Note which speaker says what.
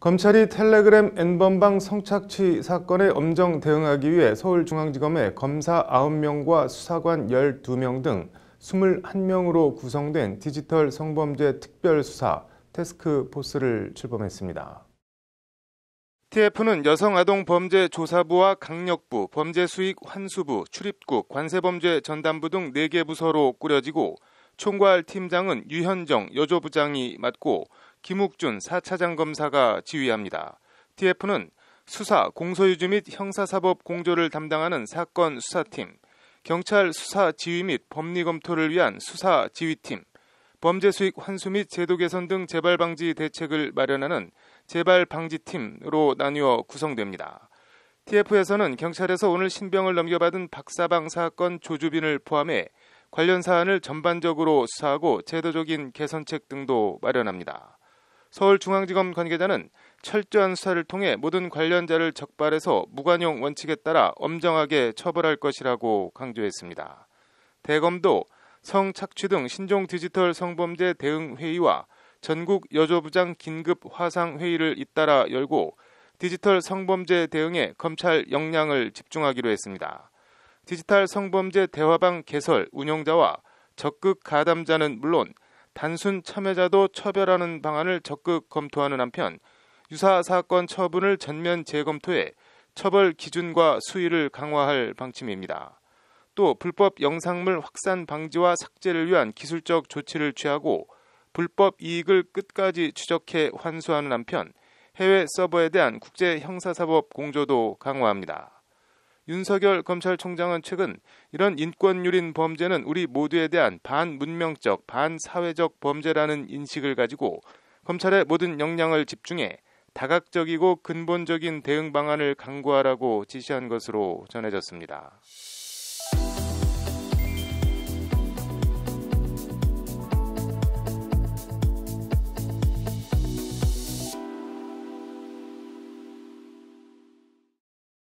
Speaker 1: 검찰이 텔레그램 N번방 성착취 사건에 엄정 대응하기 위해 서울중앙지검에 검사 9명과 수사관 12명 등 21명으로 구성된 디지털 성범죄 특별수사 테스크포스를 출범했습니다. TF는 여성아동범죄조사부와 강력부, 범죄수익환수부, 출입국, 관세범죄 전담부 등 4개 부서로 꾸려지고 총괄 팀장은 유현정 여조부장이 맡고 김욱준 4차장 검사가 지휘합니다. TF는 수사, 공소유지 및 형사사법 공조를 담당하는 사건 수사팀, 경찰 수사 지휘 및 법리 검토를 위한 수사 지휘팀, 범죄 수익 환수 및 제도 개선 등 재발 방지 대책을 마련하는 재발 방지팀으로 나뉘어 구성됩니다. TF에서는 경찰에서 오늘 신병을 넘겨받은 박사방 사건 조주빈을 포함해 관련 사안을 전반적으로 수사하고 제도적인 개선책 등도 마련합니다. 서울중앙지검 관계자는 철저한 수사를 통해 모든 관련자를 적발해서 무관용 원칙에 따라 엄정하게 처벌할 것이라고 강조했습니다. 대검도 성착취 등 신종 디지털 성범죄 대응 회의와 전국 여조부장 긴급 화상 회의를 잇따라 열고 디지털 성범죄 대응에 검찰 역량을 집중하기로 했습니다. 디지털 성범죄 대화방 개설 운영자와 적극 가담자는 물론 단순 참여자도 처벌하는 방안을 적극 검토하는 한편 유사 사건 처분을 전면 재검토해 처벌 기준과 수위를 강화할 방침입니다. 또 불법 영상물 확산 방지와 삭제를 위한 기술적 조치를 취하고 불법 이익을 끝까지 추적해 환수하는 한편 해외 서버에 대한 국제 형사사법 공조도 강화합니다. 윤석열 검찰총장은 최근 이런 인권유린 범죄는 우리 모두에 대한 반문명적, 반사회적 범죄라는 인식을 가지고 검찰의 모든 역량을 집중해 다각적이고 근본적인 대응 방안을 강구하라고 지시한 것으로 전해졌습니다.